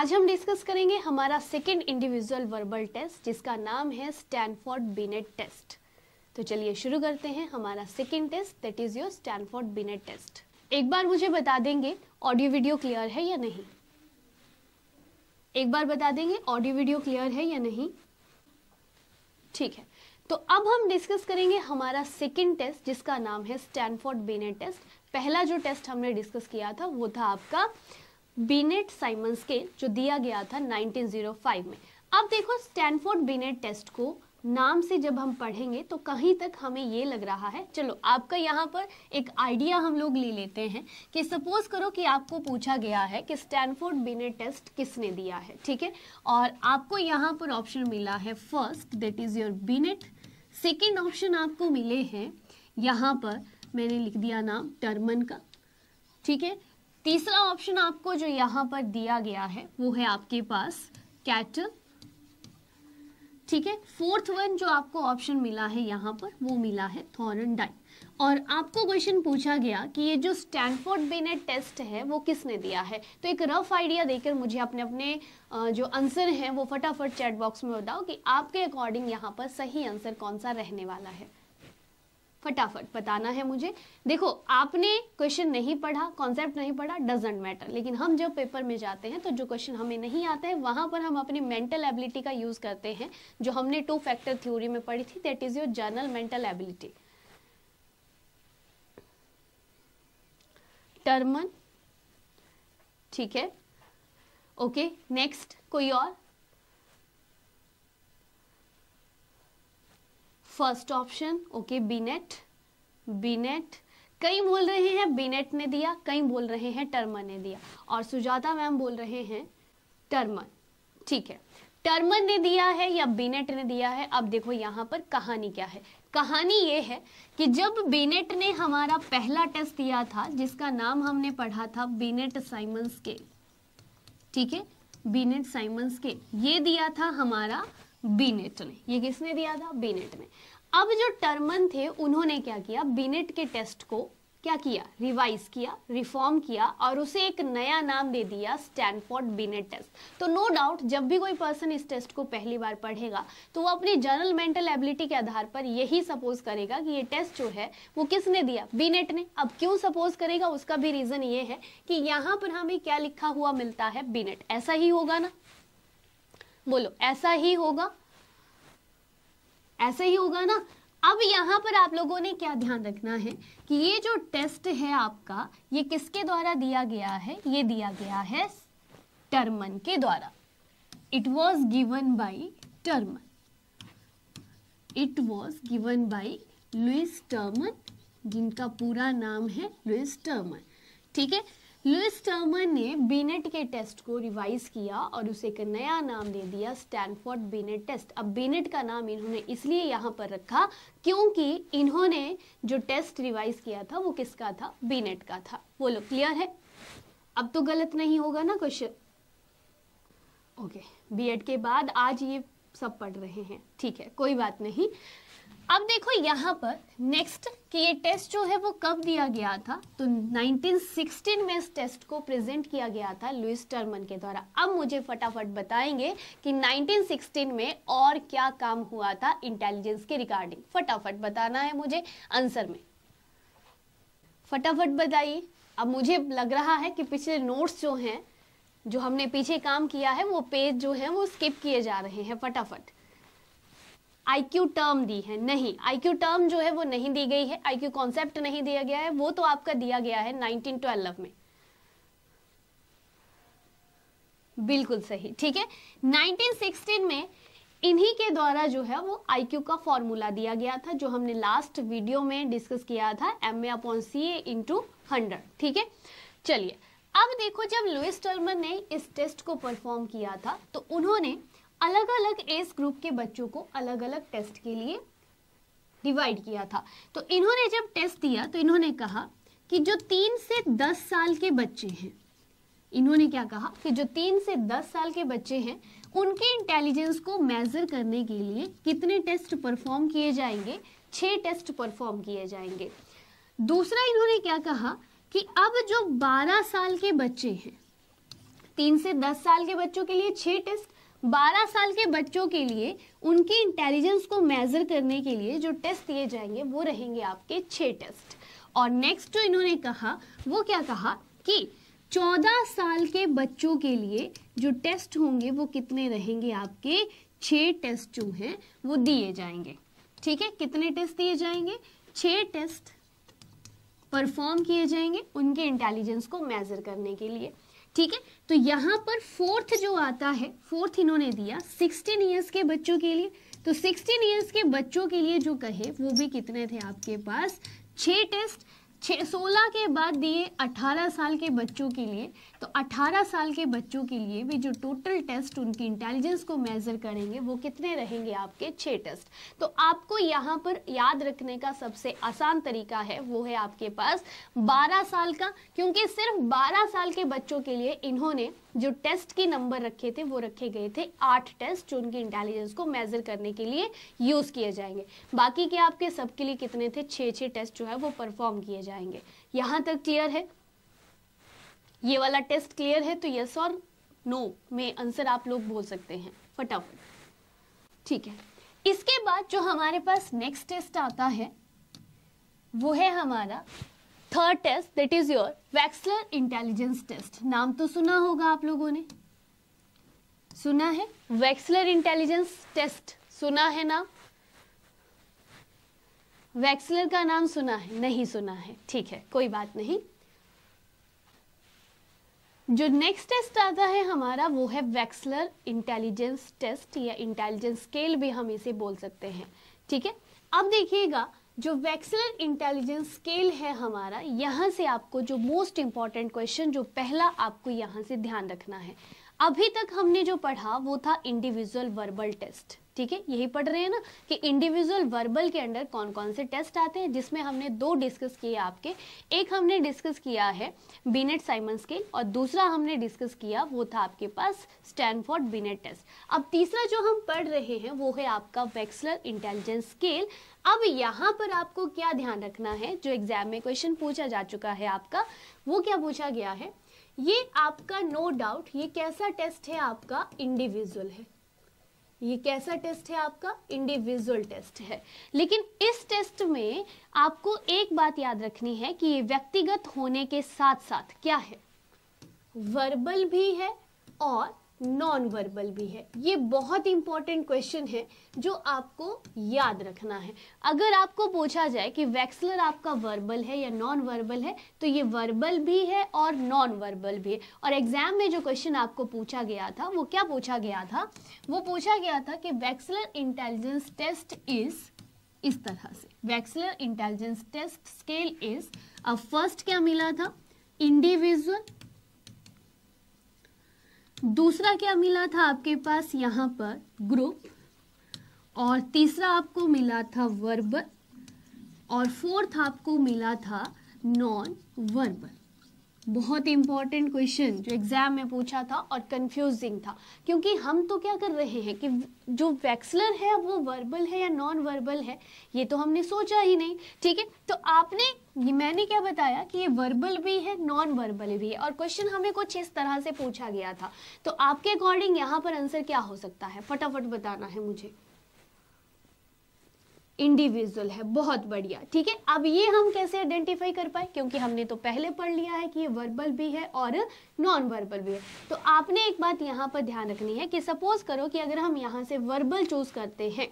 आज हम डिस्कस करेंगे हमारा सेकेंड इंडिविजुअल वर्बल टेस्ट जिसका नाम है स्टैनफोर्ड बिनेट टेस्ट तो चलिए शुरू करते हैं हमारा second test that is your Stanford Binet test एक बार मुझे बता देंगे ऑडियो वीडियो क्लियर है या नहीं एक बार बता देंगे ऑडियो वीडियो क्लियर है या नहीं ठीक है तो अब हम डिस्कस करेंगे हमारा सेकेंड टेस्ट जिसका नाम है स्टैनफोर्ड बेनेट टेस्ट पहला जो टेस्ट हमने डिस्कस किया था वो था आपका बीनेट साइमंस के जो दिया गया था 1905 में अब देखो स्टैनफोर्ड बीनेट टेस्ट को नाम से जब हम पढ़ेंगे तो कहीं तक हमें ये लग रहा है चलो आपका यहाँ पर एक आइडिया हम लोग ले लेते हैं कि सपोज करो कि आपको पूछा गया है कि स्टैनफोर्ड बीनेट टेस्ट किसने दिया है ठीक है और आपको यहाँ पर ऑप्शन मिला है first that is your Binet second option आपको मिले हैं यहाँ पर मैंने लिख दिया नाम टर्मन का ठीक है तीसरा ऑप्शन आपको जो यहाँ पर दिया गया है वो है आपके पास कैटल ठीक है फोर्थ वन जो आपको ऑप्शन मिला है यहाँ पर वो मिला है थॉरनडाइन और आपको क्वेश्चन पूछा गया कि ये जो स्टैनफोर्ड बेनेट टेस्ट है वो किसने दिया है तो एक रफ आइडिया देकर मुझे अपने अपने जो आंसर हैं वो फटाफट चैट बॉक्स में बताओ कि आपके अकॉर्डिंग यहाँ पर सही आंसर कौन सा रहने वाला है फटाफट बताना है मुझे देखो आपने क्वेश्चन नहीं पढ़ा कॉन्सेप्ट नहीं पढ़ा डजेंट मैटर लेकिन हम जब पेपर में जाते हैं तो जो क्वेश्चन हमें नहीं आते हैं वहां पर हम अपनी मेंटल एबिलिटी का यूज़ करते हैं जो हमने टू फैक्टर थ्योरी में पढ़ी थी that is your general mental ability Terman ठीक है ओके नेक्स्ट कोई और first option okay Binet Binet कई बोल रहे हैं बीनेट ने दिया कई बोल रहे हैं टर्मन ने दिया और सुजाता मैम बोल रहे हैं टर्मन ठीक है टर्मन ने दिया है या बीनेट ने दिया है अब देखो यहाँ पर कहानी क्या है कहानी ये है कि जब बीनेट ने हमारा पहला टेस्ट दिया था जिसका नाम हमने पढ़ा था बीनेट साइमन स्केल ठीक है बीनेट साइमन स्केल ये दिया था हमारा बीनेट ने ये किसने दिया था बीनेट ने अब जो टर्मन थे उन्होंने क्या किया बिनेट के टेस्ट को क्या किया रिवाइज किया रिफॉर्म किया और उसे एक नया नाम दे दिया स्टैनफोर्ड बिनेट टेस्ट तो नो no डाउट जब भी कोई पर्सन इस टेस्ट को पहली बार पढ़ेगा तो वो अपनी जनरल मेंटल एबिलिटी के आधार पर यही सपोज करेगा कि ये टेस्ट जो है वो किसने दिया बीनेट ने अब क्यों सपोज करेगा उसका भी रीज़न ये है कि यहां पर हमें क्या लिखा हुआ मिलता है बीनेट ऐसा ही होगा ना बोलो ऐसा ही होगा ऐसे ही होगा ना अब यहाँ पर आप लोगों ने क्या ध्यान रखना है कि ये जो टेस्ट है आपका ये किसके द्वारा दिया गया है ये दिया गया है टर्मन के द्वारा it was given by Terman it was given by Lewis Terman जिनका पूरा नाम है लुइस टर्मन ठीक है लुइस टर्मन ने बीनेट के टेस्ट को रिवाइज किया और उसे एक नया नाम दे दिया स्टैनफोर्ड बीनेट टेस्ट अब बीनेट का नाम इन्होंने इसलिए यहाँ पर रखा क्योंकि इन्होंने जो टेस्ट रिवाइज किया था वो किसका था बीनेट का था वो लोग क्लियर है अब तो गलत नहीं होगा ना क्वेश्चन ओके बीएड के बाद आज ये सब पढ़ रहे हैं ठीक है कोई बात नहीं अब देखो यहाँ पर नेक्स्ट कि ये टेस्ट जो है वो कब दिया गया था तो 1916 में इस टेस्ट को प्रेजेंट किया गया था लुइस टर्मन के द्वारा अब मुझे फटाफट बताएंगे कि 1916 में और क्या काम हुआ था इंटेलिजेंस के रिगार्डिंग फटाफट बताना है मुझे आंसर में फटाफट बताइए अब मुझे लग रहा है कि पिछले नोट्स जो हैं जो हमने पीछे काम किया है वो पेज जो है वो स्किप किए जा रहे हैं फटाफट आईक्यू टर्म दी है नहीं आईक्यू टर्म जो है वो नहीं दी गई है आईक्यू कॉन्सेप्ट नहीं दिया गया है वो तो आपका दिया गया है 1912 में बिल्कुल सही ठीक है 1916 में इन्हीं के द्वारा जो है वो आईक्यू का फॉर्मूला दिया गया था जो हमने लास्ट वीडियो में डिस्कस किया था M A upon C A into hundred ठीक है चलिए अब देखो जब लुइस टर्मन ने इस टेस्ट को परफॉर्म किया था तो उन्होंने अलग अलग एज ग्रुप के बच्चों को अलग अलग टेस्ट के लिए डिवाइड किया था तो इन्होंने जब टेस्ट दिया तो इन्होंने कहा कि जो तीन से दस साल के बच्चे हैं इन्होंने क्या कहा कि जो तीन से दस साल के बच्चे हैं उनके इंटेलिजेंस को मेजर करने के लिए कितने टेस्ट परफॉर्म किए जाएंगे छः टेस्ट परफॉर्म किए जाएंगे दूसरा इन्होंने क्या कहा कि अब जो बारह साल के बच्चे हैं तीन से दस साल के बच्चों के लिए छः टेस्ट बारह साल के बच्चों के लिए उनकी इंटेलिजेंस को मेज़र करने के लिए जो टेस्ट दिए जाएंगे वो रहेंगे आपके छः टेस्ट और नेक्स्ट जो इन्होंने कहा वो क्या कहा कि चौदह साल के बच्चों के लिए जो टेस्ट होंगे वो कितने रहेंगे आपके छः टेस्ट जो हैं वो दिए जाएंगे ठीक है कितने टेस्ट दिए जाएंगे छः टेस्ट परफॉर्म किए जाएंगे उनके इंटेलिजेंस को मेजर करने के लिए ठीक है तो यहाँ पर फोर्थ जो आता है फोर्थ इन्होंने दिया सिक्सटीन ईयर्स के बच्चों के लिए तो सिक्सटीन ईयर्स के बच्चों के लिए जो कहे वो भी कितने थे आपके पास छः टेस्ट छः सोलह के बाद दिए अठारह साल के बच्चों के लिए तो अठारह साल के बच्चों के लिए भी जो टोटल टेस्ट उनकी इंटेलिजेंस को मेज़र करेंगे वो कितने रहेंगे आपके छः टेस्ट तो आपको यहाँ पर याद रखने का सबसे आसान तरीका है वो है आपके पास बारह साल का क्योंकि सिर्फ बारह साल के बच्चों के लिए इन्होंने जो टेस्ट के नंबर रखे थे वो रखे गए थे आठ टेस्ट जो उनकी इंटेलिजेंस को मेजर करने के लिए यूज़ किए जाएंगे बाकी के आपके सबके लिए कितने थे छः छः टेस्ट जो है वो परफॉर्म किए जाएंगे यहां तक क्लियर है ये वाला टेस्ट क्लियर है तो यस और नो में आंसर आप लोग बोल सकते हैं फटाफट ठीक है इसके बाद जो हमारे पास नेक्स्ट टेस्ट आता है वो है हमारा third test that is your Wechsler intelligence test नाम तो सुना होगा आप लोगों ने सुना है वैक्सलर इंटेलिजेंस टेस्ट सुना है नाम वैक्सलर का नाम सुना है नहीं सुना है ठीक है कोई बात नहीं जो नेक्स्ट टेस्ट आता है हमारा वो है वैक्सलर इंटेलिजेंस टेस्ट या इंटेलिजेंस स्केल भी हम इसे बोल सकते हैं ठीक है अब देखिएगा जो वैक्सलर इंटेलिजेंस स्केल है हमारा यहाँ से आपको जो मोस्ट इम्पॉर्टेंट क्वेश्चन जो पहला आपको यहाँ से ध्यान रखना है अभी तक हमने जो पढ़ा वो था इंडिविजुअल वर्बल टेस्ट ठीक है यही पढ़ रहे हैं ना कि इंडिविजुअल वर्बल के अंडर कौन कौन से टेस्ट आते हैं जिसमें हमने दो डिस्कस किए आपके एक हमने डिस्कस किया है बीनेट साइमन स्केल और दूसरा हमने डिस्कस किया वो था आपके पास स्टैनफोर्ड बीनेट टेस्ट अब तीसरा जो हम पढ़ रहे हैं वो है आपका वेक्सलर इंटेलिजेंस स्केल अब यहाँ पर आपको क्या ध्यान रखना है जो एग्जाम में क्वेश्चन पूछा जा चुका है आपका वो क्या पूछा गया है ये आपका नो no डाउट ये कैसा टेस्ट है आपका इंडिविजुअल है ये कैसा टेस्ट है आपका इंडिविजुअल टेस्ट है लेकिन इस टेस्ट में आपको एक बात याद रखनी है कि ये व्यक्तिगत होने के साथ साथ क्या है वर्बल भी है और नॉन वर्बल भी है ये बहुत इंपॉर्टेंट क्वेश्चन है जो आपको याद रखना है अगर आपको पूछा जाए कि वैक्सलर आपका वर्बल है या नॉन वर्बल है तो ये वर्बल भी है और नॉन वर्बल भी है और एग्जाम में जो क्वेश्चन आपको पूछा गया था वो क्या पूछा गया था वो पूछा गया था कि वैक्सलर इंटेलिजेंस टेस्ट इज़ इस तरह से Wechsler intelligence test scale is अब फर्स्ट क्या मिला था इंडिविजुअल दूसरा क्या मिला था आपके पास यहाँ पर ग्रुप और तीसरा आपको मिला था वर्बल और फोर्थ आपको मिला था नॉन वर्बल बहुत इंपॉर्टेंट क्वेश्चन जो एग्जाम में पूछा था और कंफ्यूजिंग था क्योंकि हम तो क्या कर रहे हैं कि जो वैक्सलर है वो वर्बल है या नॉन वर्बल है ये तो हमने सोचा ही नहीं ठीक है तो आपने ये मैंने क्या बताया कि ये वर्बल भी है नॉन वर्बल भी है और क्वेश्चन हमें कुछ इस तरह से पूछा गया था तो आपके अकॉर्डिंग यहाँ पर आंसर क्या हो सकता है फटाफट बताना है मुझे इंडिविजुअल है बहुत बढ़िया ठीक है अब ये हम कैसे आइडेंटिफाई कर पाए क्योंकि हमने तो पहले पढ़ लिया है कि ये वर्बल भी है और नॉन वर्बल भी है तो आपने एक बात यहाँ पर ध्यान रखनी है कि सपोज करो कि अगर हम यहाँ से वर्बल चूज करते हैं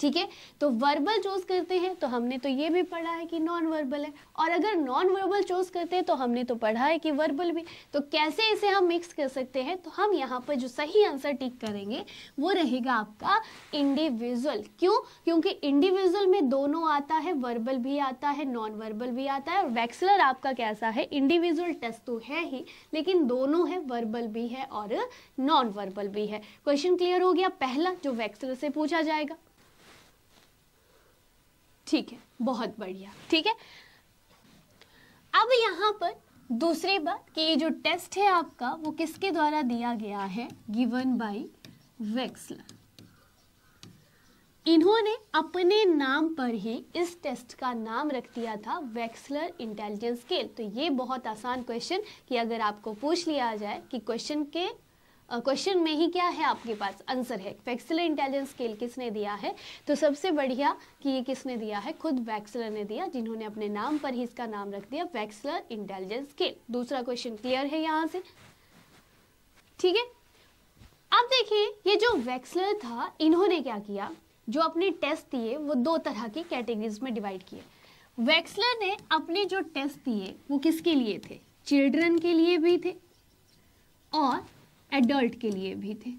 ठीक है तो वर्बल चूज करते हैं तो हमने तो ये भी पढ़ा है कि नॉन वर्बल है और अगर नॉन वर्बल चूज करते हैं तो हमने तो पढ़ा है कि वर्बल भी तो कैसे इसे हम मिक्स कर सकते हैं तो हम यहाँ पर जो सही आंसर टिक करेंगे वो रहेगा आपका इंडिविजुअल क्यों क्योंकि इंडिविजुअल में दोनों आता है वर्बल भी आता है नॉन वर्बल भी आता है और वैक्सलर आपका कैसा है इंडिविजुअल टेस्ट तो है ही लेकिन दोनों है वर्बल भी है और नॉन वर्बल भी है क्वेश्चन क्लियर हो गया पहला जो वैक्सलर से पूछा जाएगा ठीक है बहुत बढ़िया ठीक है अब यहाँ पर दूसरी बात कि ये जो टेस्ट है आपका वो किसके द्वारा दिया गया है गिवन बाई वेक्सलर इन्होंने अपने नाम पर ही इस टेस्ट का नाम रख दिया था वैक्सलर इंटेलिजेंस स्केल तो ये बहुत आसान क्वेश्चन कि अगर आपको पूछ लिया जाए कि क्वेश्चन के क्वेश्चन में ही क्या है आपके पास आंसर है वैक्सीलर इंटेलिजेंस स्केल किसने दिया है तो सबसे बढ़िया कि ये किसने दिया है खुद वैक्सलर ने दिया जिन्होंने अपने नाम पर ही इसका नाम रख दिया वैक्सलर इंटेलिजेंस स्केल दूसरा क्वेश्चन क्लियर है यहाँ से ठीक है अब देखिए ये जो वैक्सलर था इन्होंने क्या किया जो अपने टेस्ट दिए वो दो तरह की कैटेगरीज में डिवाइड किए वैक्सलर ने अपने जो टेस्ट दिए वो किसके लिए थे चिल्ड्रन के लिए भी थे और एडल्ट के लिए भी थे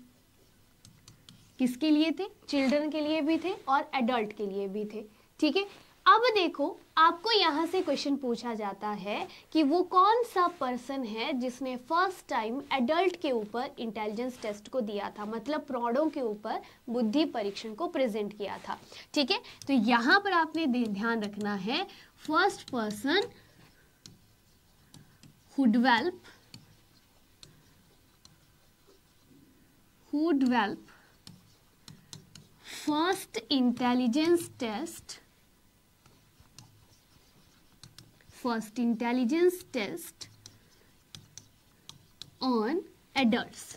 किसके लिए थे चिल्ड्रन के लिए भी थे और एडल्ट के लिए भी थे ठीक है अब देखो आपको यहाँ से क्वेश्चन पूछा जाता है कि वो कौन सा पर्सन है जिसने फर्स्ट टाइम एडल्ट के ऊपर इंटेलिजेंस टेस्ट को दिया था मतलब प्रौढ़ों के ऊपर बुद्धि परीक्षण को प्रेजेंट किया था ठीक है तो यहाँ पर आपने ध्यान रखना है first person who develop who develop first intelligence test first intelligence test on adults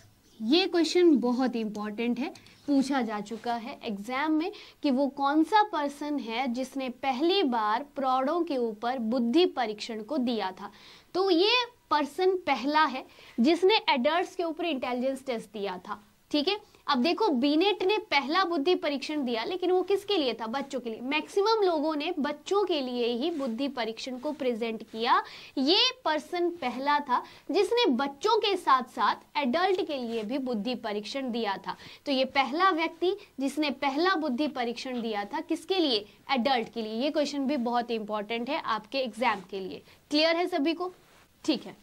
ये क्वेश्चन बहुत इंपॉर्टेंट है पूछा जा चुका है एग्जाम में कि वो कौन सा पर्सन है जिसने पहली बार प्रौढ़ों के ऊपर बुद्धि परीक्षण को दिया था तो ये पर्सन पहला है जिसने एडल्ट्स के ऊपर इंटेलिजेंस टेस्ट दिया था ठीक है अब देखो बीनेट ने पहला बुद्धि परीक्षण दिया लेकिन वो किसके लिए था बच्चों के लिए मैक्सिमम लोगों ने बच्चों के लिए ही बुद्धि परीक्षण को प्रेजेंट किया ये पर्सन पहला था जिसने बच्चों के साथ साथ एडल्ट के लिए भी बुद्धि परीक्षण दिया था तो ये पहला व्यक्ति जिसने पहला बुद्धि परीक्षण दिया था किसके लिए एडल्ट के लिए ये क्वेश्चन भी बहुत इंपॉर्टेंट है आपके एग्जाम के लिए क्लियर है सभी को ठीक है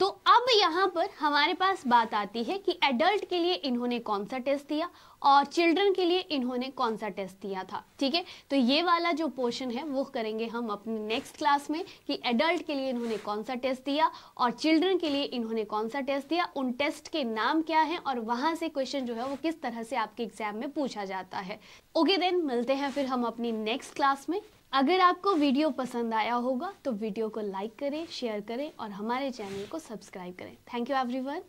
तो अब यहाँ पर हमारे पास बात आती है कि एडल्ट के लिए इन्होंने कौन सा टेस्ट दिया और चिल्ड्रन के लिए इन्होंने कौन सा टेस्ट दिया था ठीक है तो ये वाला जो पोर्शन है वो करेंगे हम अपने नेक्स्ट क्लास में कि एडल्ट के लिए इन्होंने कौन सा टेस्ट दिया और चिल्ड्रन के लिए इन्होंने कौन सा टेस्ट दिया उन टेस्ट के नाम क्या है और वहाँ से क्वेश्चन जो है वो किस तरह से आपके एग्जाम में पूछा जाता है ओके okay, देन मिलते हैं फिर हम अपनी नेक्स्ट क्लास में अगर आपको वीडियो पसंद आया होगा तो वीडियो को लाइक करें शेयर करें और हमारे चैनल को सब्सक्राइब करें थैंक यू एवरीवन